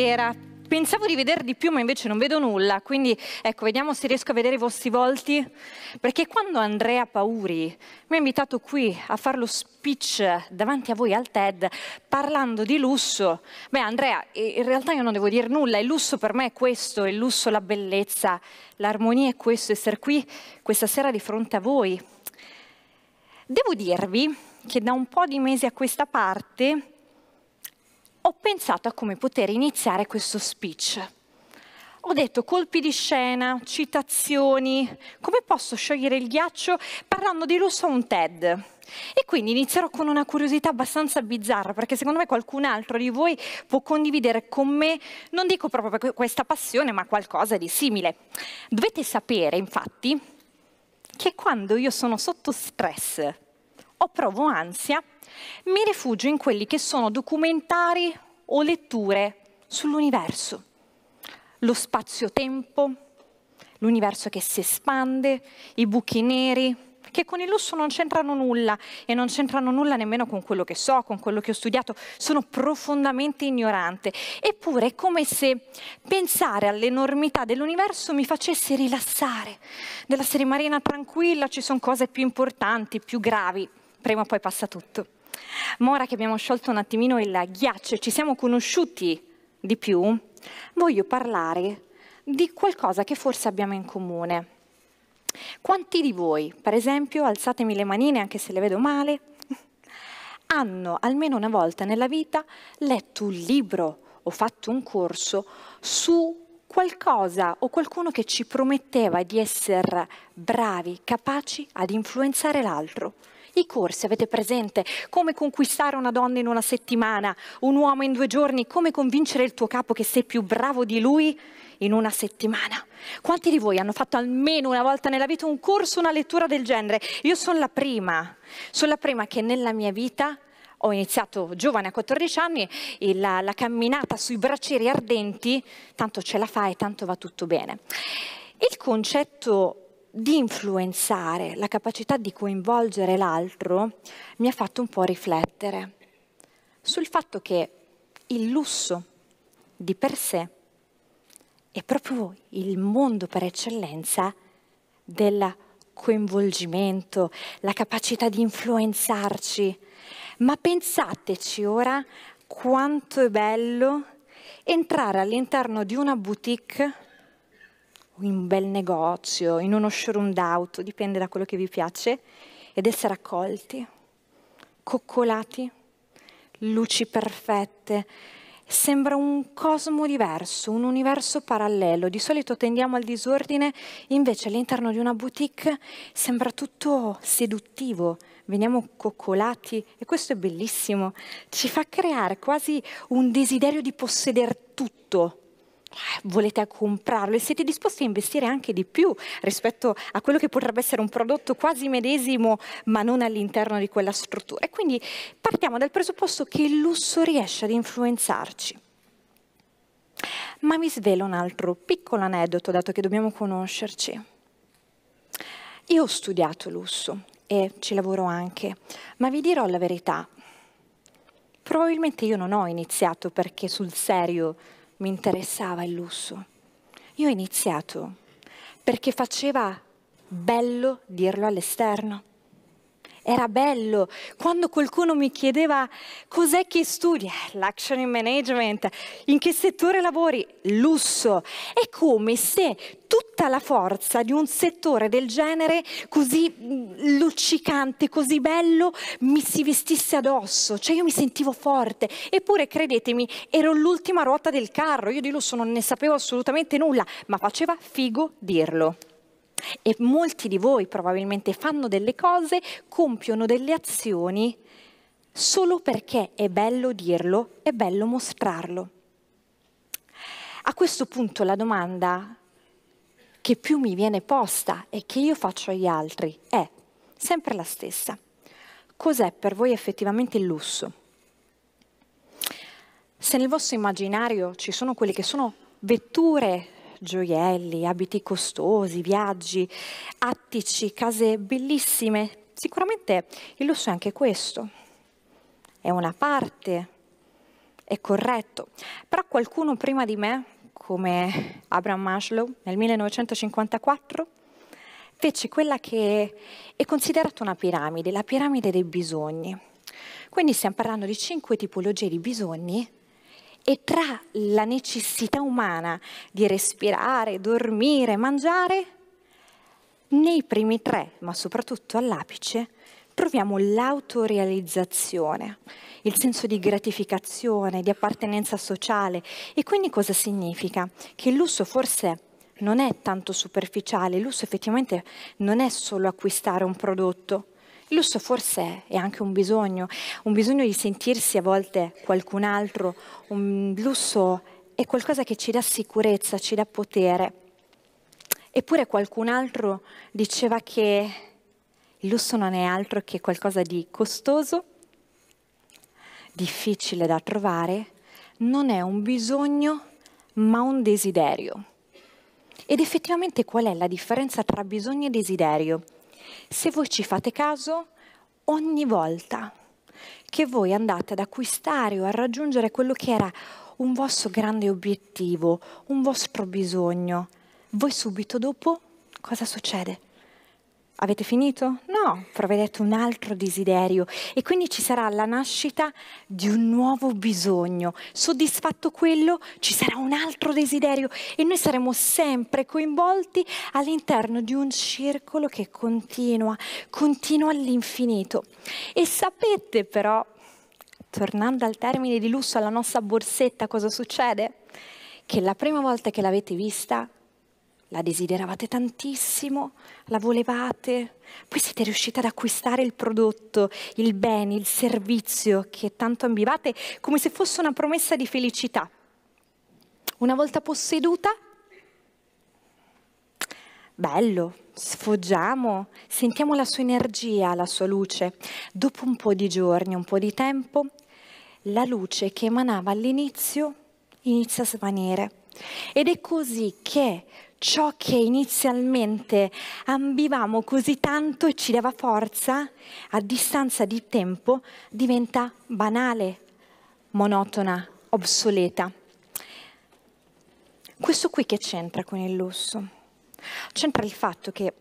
sera. Pensavo di vedere di più, ma invece non vedo nulla, quindi ecco, vediamo se riesco a vedere i vostri volti, perché quando Andrea Pauri mi ha invitato qui a fare lo speech davanti a voi al TED parlando di lusso, beh Andrea, in realtà io non devo dire nulla, il lusso per me è questo, il lusso, la bellezza, l'armonia è questo, essere qui questa sera di fronte a voi. Devo dirvi che da un po' di mesi a questa parte ho pensato a come poter iniziare questo speech. Ho detto colpi di scena, citazioni, come posso sciogliere il ghiaccio parlando di lusso a un TED. E quindi inizierò con una curiosità abbastanza bizzarra, perché secondo me qualcun altro di voi può condividere con me, non dico proprio questa passione, ma qualcosa di simile. Dovete sapere, infatti, che quando io sono sotto stress o provo ansia, mi rifugio in quelli che sono documentari o letture sull'universo, lo spazio-tempo, l'universo che si espande, i buchi neri, che con il lusso non c'entrano nulla e non c'entrano nulla nemmeno con quello che so, con quello che ho studiato, sono profondamente ignorante. Eppure è come se pensare all'enormità dell'universo mi facesse rilassare. della serie marina tranquilla ci sono cose più importanti, più gravi, prima o poi passa tutto ora che abbiamo sciolto un attimino il ghiaccio e ci siamo conosciuti di più, voglio parlare di qualcosa che forse abbiamo in comune. Quanti di voi, per esempio, alzatemi le manine anche se le vedo male, hanno almeno una volta nella vita letto un libro o fatto un corso su qualcosa o qualcuno che ci prometteva di essere bravi, capaci ad influenzare l'altro? I corsi, avete presente come conquistare una donna in una settimana, un uomo in due giorni, come convincere il tuo capo che sei più bravo di lui in una settimana. Quanti di voi hanno fatto almeno una volta nella vita un corso, una lettura del genere? Io sono la prima, sono la prima che nella mia vita ho iniziato giovane a 14 anni e la, la camminata sui braccieri ardenti, tanto ce la fai, tanto va tutto bene. Il concetto di influenzare, la capacità di coinvolgere l'altro, mi ha fatto un po' riflettere sul fatto che il lusso di per sé è proprio il mondo per eccellenza del coinvolgimento, la capacità di influenzarci. Ma pensateci ora quanto è bello entrare all'interno di una boutique in un bel negozio, in uno showroom d'auto, dipende da quello che vi piace, ed essere accolti, coccolati, luci perfette. Sembra un cosmo diverso, un universo parallelo. Di solito tendiamo al disordine, invece all'interno di una boutique sembra tutto seduttivo, veniamo coccolati e questo è bellissimo. Ci fa creare quasi un desiderio di possedere tutto volete comprarlo e siete disposti a investire anche di più rispetto a quello che potrebbe essere un prodotto quasi medesimo ma non all'interno di quella struttura. E quindi partiamo dal presupposto che il lusso riesce ad influenzarci. Ma mi svelo un altro piccolo aneddoto, dato che dobbiamo conoscerci. Io ho studiato lusso e ci lavoro anche, ma vi dirò la verità. Probabilmente io non ho iniziato perché sul serio mi interessava il lusso. Io ho iniziato perché faceva bello dirlo all'esterno era bello. Quando qualcuno mi chiedeva cos'è che studi, eh, l'action management, in che settore lavori, lusso. È come se tutta la forza di un settore del genere così mm, luccicante, così bello, mi si vestisse addosso. Cioè io mi sentivo forte. Eppure, credetemi, ero l'ultima ruota del carro. Io di lusso non ne sapevo assolutamente nulla, ma faceva figo dirlo e molti di voi probabilmente fanno delle cose, compiono delle azioni solo perché è bello dirlo, è bello mostrarlo. A questo punto la domanda che più mi viene posta e che io faccio agli altri è sempre la stessa. Cos'è per voi effettivamente il lusso? Se nel vostro immaginario ci sono quelle che sono vetture gioielli, abiti costosi, viaggi, attici, case bellissime. Sicuramente il lusso è anche questo. È una parte, è corretto. Però qualcuno prima di me, come Abraham Maslow, nel 1954, fece quella che è considerata una piramide, la piramide dei bisogni. Quindi stiamo parlando di cinque tipologie di bisogni e tra la necessità umana di respirare, dormire, mangiare, nei primi tre, ma soprattutto all'apice, troviamo l'autorealizzazione, il senso di gratificazione, di appartenenza sociale. E quindi cosa significa? Che il lusso forse non è tanto superficiale, il lusso effettivamente non è solo acquistare un prodotto, il lusso forse è anche un bisogno, un bisogno di sentirsi a volte qualcun altro, un lusso è qualcosa che ci dà sicurezza, ci dà potere. Eppure qualcun altro diceva che il lusso non è altro che qualcosa di costoso, difficile da trovare, non è un bisogno ma un desiderio. Ed effettivamente qual è la differenza tra bisogno e desiderio? Se voi ci fate caso, ogni volta che voi andate ad acquistare o a raggiungere quello che era un vostro grande obiettivo, un vostro bisogno, voi subito dopo cosa succede? Avete finito? No, provvedete un altro desiderio e quindi ci sarà la nascita di un nuovo bisogno. Soddisfatto quello, ci sarà un altro desiderio e noi saremo sempre coinvolti all'interno di un circolo che continua, continua all'infinito. E sapete però, tornando al termine di lusso alla nostra borsetta, cosa succede? Che la prima volta che l'avete vista la desideravate tantissimo, la volevate, poi siete riusciti ad acquistare il prodotto, il bene, il servizio che tanto ambivate come se fosse una promessa di felicità. Una volta posseduta, bello, sfoggiamo, sentiamo la sua energia, la sua luce. Dopo un po' di giorni, un po' di tempo, la luce che emanava all'inizio inizia a svanire. Ed è così che ciò che inizialmente ambivamo così tanto e ci dava forza, a distanza di tempo diventa banale, monotona, obsoleta. Questo qui che c'entra con il lusso? C'entra il fatto che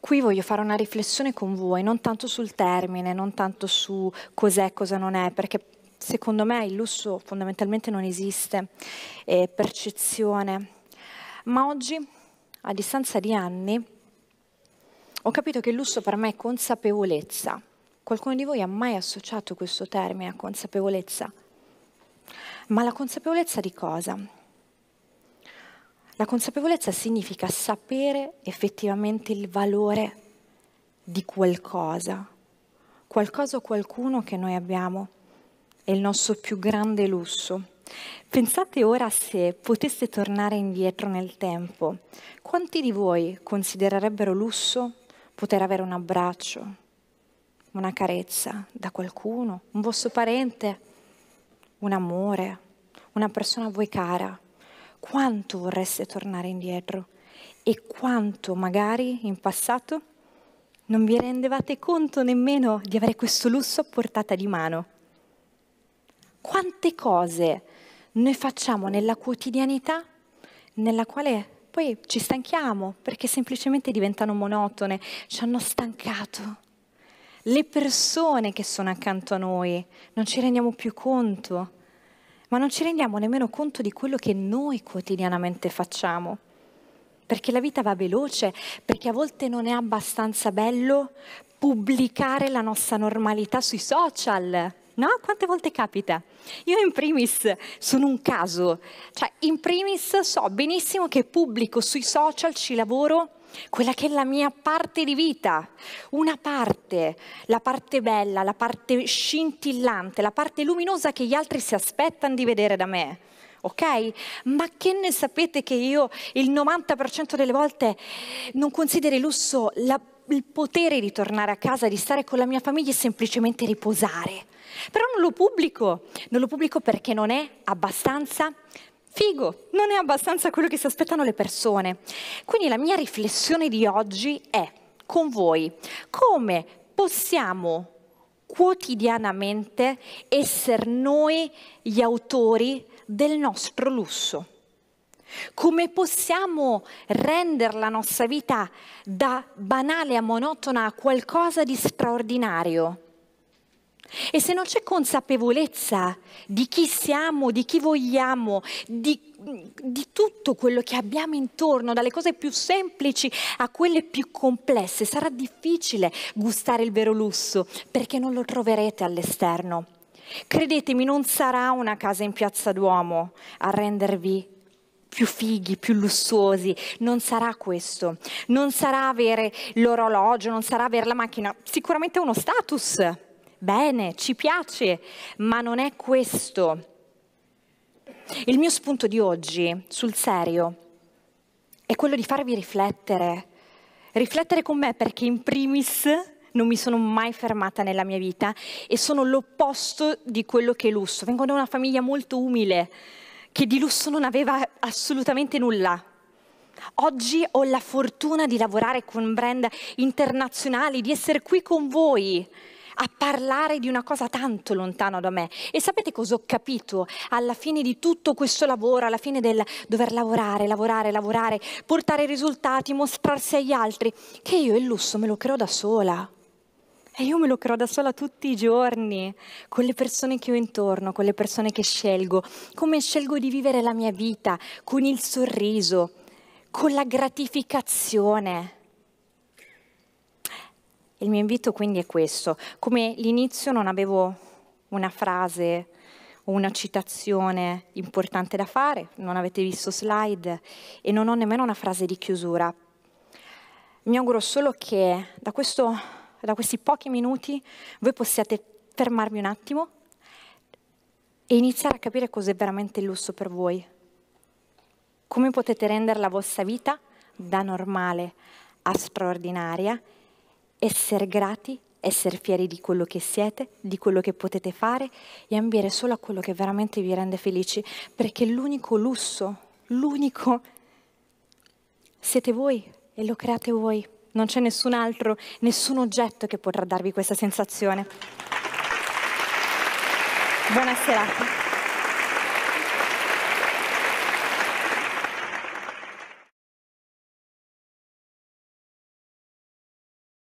qui voglio fare una riflessione con voi, non tanto sul termine, non tanto su cos'è, cosa non è, perché secondo me il lusso fondamentalmente non esiste, è percezione. Ma oggi, a distanza di anni, ho capito che il lusso per me è consapevolezza. Qualcuno di voi ha mai associato questo termine a consapevolezza? Ma la consapevolezza di cosa? La consapevolezza significa sapere effettivamente il valore di qualcosa, qualcosa o qualcuno che noi abbiamo è il nostro più grande lusso. Pensate ora se poteste tornare indietro nel tempo, quanti di voi considererebbero lusso poter avere un abbraccio, una carezza da qualcuno, un vostro parente, un amore, una persona a voi cara? Quanto vorreste tornare indietro e quanto magari in passato non vi rendevate conto nemmeno di avere questo lusso a portata di mano? Quante cose noi facciamo nella quotidianità nella quale poi ci stanchiamo perché semplicemente diventano monotone, ci hanno stancato. Le persone che sono accanto a noi non ci rendiamo più conto, ma non ci rendiamo nemmeno conto di quello che noi quotidianamente facciamo. Perché la vita va veloce, perché a volte non è abbastanza bello pubblicare la nostra normalità sui social No? Quante volte capita? Io in primis sono un caso, cioè in primis so benissimo che pubblico sui social, ci lavoro, quella che è la mia parte di vita, una parte, la parte bella, la parte scintillante, la parte luminosa che gli altri si aspettano di vedere da me. Ok? Ma che ne sapete che io il 90% delle volte non consideri lusso la il potere di tornare a casa, di stare con la mia famiglia e semplicemente riposare. Però non lo pubblico, non lo pubblico perché non è abbastanza figo, non è abbastanza quello che si aspettano le persone. Quindi la mia riflessione di oggi è con voi come possiamo quotidianamente essere noi gli autori del nostro lusso. Come possiamo rendere la nostra vita da banale a monotona a qualcosa di straordinario? E se non c'è consapevolezza di chi siamo, di chi vogliamo, di, di, tutto quello che abbiamo intorno, dalle cose più semplici a quelle più complesse, sarà difficile gustare il vero lusso perché non lo troverete all'esterno. Credetemi, non sarà una casa in piazza Duomo a rendervi più fighi, più lussuosi, non sarà questo, non sarà avere l'orologio, non sarà avere la macchina, sicuramente uno status, bene, ci piace, ma non è questo. Il mio spunto di oggi, sul serio, è quello di farvi riflettere, riflettere con me perché in primis non mi sono mai fermata nella mia vita e sono l'opposto di quello che è lusso. Vengo da una famiglia molto umile, che di lusso non aveva assolutamente nulla. Oggi ho la fortuna di lavorare con brand internazionali, di essere qui con voi a parlare di una cosa tanto lontana da me. E sapete cosa ho capito alla fine di tutto questo lavoro, alla fine del dover lavorare, lavorare, lavorare, portare risultati, mostrarsi agli altri? Che io il lusso me lo creo da sola. E io me lo creo da sola tutti i giorni, con le persone che ho intorno, con le persone che scelgo, come scelgo di vivere la mia vita, con il sorriso, con la gratificazione. Il mio invito quindi è questo. Come l'inizio non avevo una frase o una citazione importante da fare, non avete visto slide e non ho nemmeno una frase di chiusura. Mi auguro solo che da questo da questi pochi minuti, voi possiate fermarvi un attimo e iniziare a capire cos'è veramente il lusso per voi. Come potete rendere la vostra vita da normale a straordinaria, essere grati, essere fieri di quello che siete, di quello che potete fare e ambire solo a quello che veramente vi rende felici, perché l'unico lusso, l'unico siete voi e lo create voi non c'è nessun altro, nessun oggetto che potrà darvi questa sensazione. Buona serata.